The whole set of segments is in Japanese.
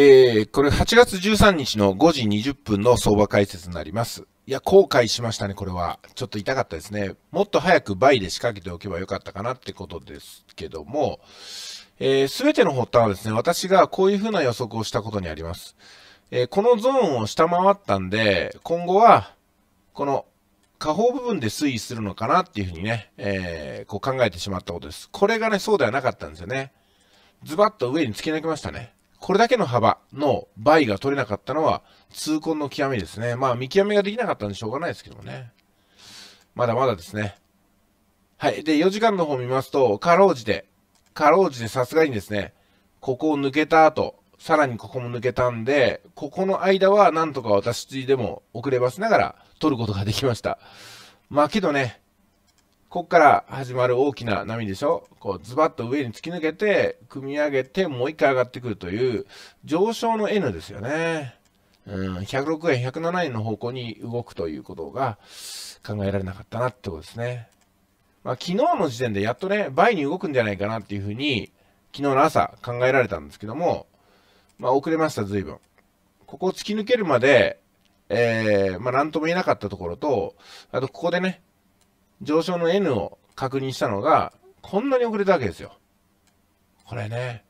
えー、これ8月13日の5時20分の相場解説になります。いや、後悔しましたね、これは。ちょっと痛かったですね。もっと早く倍で仕掛けておけばよかったかなってことですけども、えー、全ての発端はですね、私がこういうふうな予測をしたことにあります。えー、このゾーンを下回ったんで、今後は、この下方部分で推移するのかなっていうふうにね、えー、こう考えてしまったことです。これがね、そうではなかったんですよね。ズバッと上に突き抜けましたね。これだけの幅の倍が取れなかったのは痛恨の極みですね。まあ見極めができなかったんでしょうがないですけどもね。まだまだですね。はい。で、4時間の方見ますと、かろうじて、かろうじてさすがにですね、ここを抜けた後、さらにここも抜けたんで、ここの間はなんとか私でも遅ればせながら取ることができました。まあけどね、こっから始まる大きな波でしょこう、ズバッと上に突き抜けて、組み上げて、もう一回上がってくるという、上昇の N ですよね。うん、106円、107円の方向に動くということが考えられなかったなってことですね。まあ、昨日の時点でやっとね、倍に動くんじゃないかなっていうふうに、昨日の朝考えられたんですけども、まあ、遅れました、随分。ここを突き抜けるまで、えー、まあ、なんとも言えなかったところと、あと、ここでね、上昇の N を確認したのが、こんなに遅れたわけですよ。これね、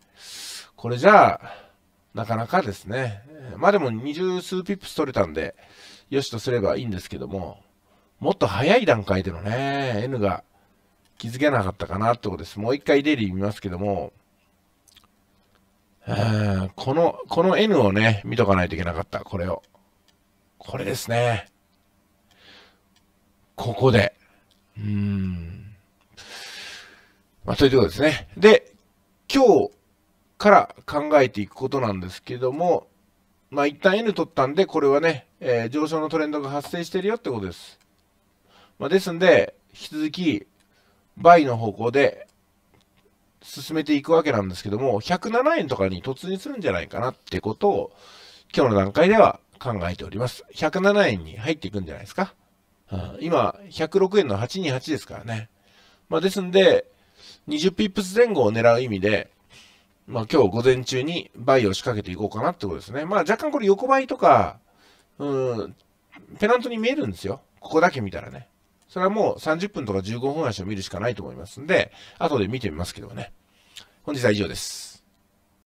これじゃあ、なかなかですね。まあでも二十数ピップス取れたんで、よしとすればいいんですけども、もっと早い段階でのね、N が気づけなかったかなってことです。もう一回デリー見ますけども、この、この N をね、見とかないといけなかった。これを。これですね。ここで。うん。まあ、ういうところですね。で、今日から考えていくことなんですけども、まあ、一旦 N 取ったんで、これはね、えー、上昇のトレンドが発生してるよってことです。まあ、ですんで、引き続き、倍の方向で進めていくわけなんですけども、107円とかに突入するんじゃないかなってことを、今日の段階では考えております。107円に入っていくんじゃないですか。今、106円の828ですからね。まあ、ですんで、20ピップス前後を狙う意味で、まあ、今日午前中にバイを仕掛けていこうかなってことですね。まあ、若干これ横ばいとか、うん、ペナントに見えるんですよ。ここだけ見たらね。それはもう30分とか15分足を見るしかないと思いますんで、後で見てみますけどね。本日は以上です。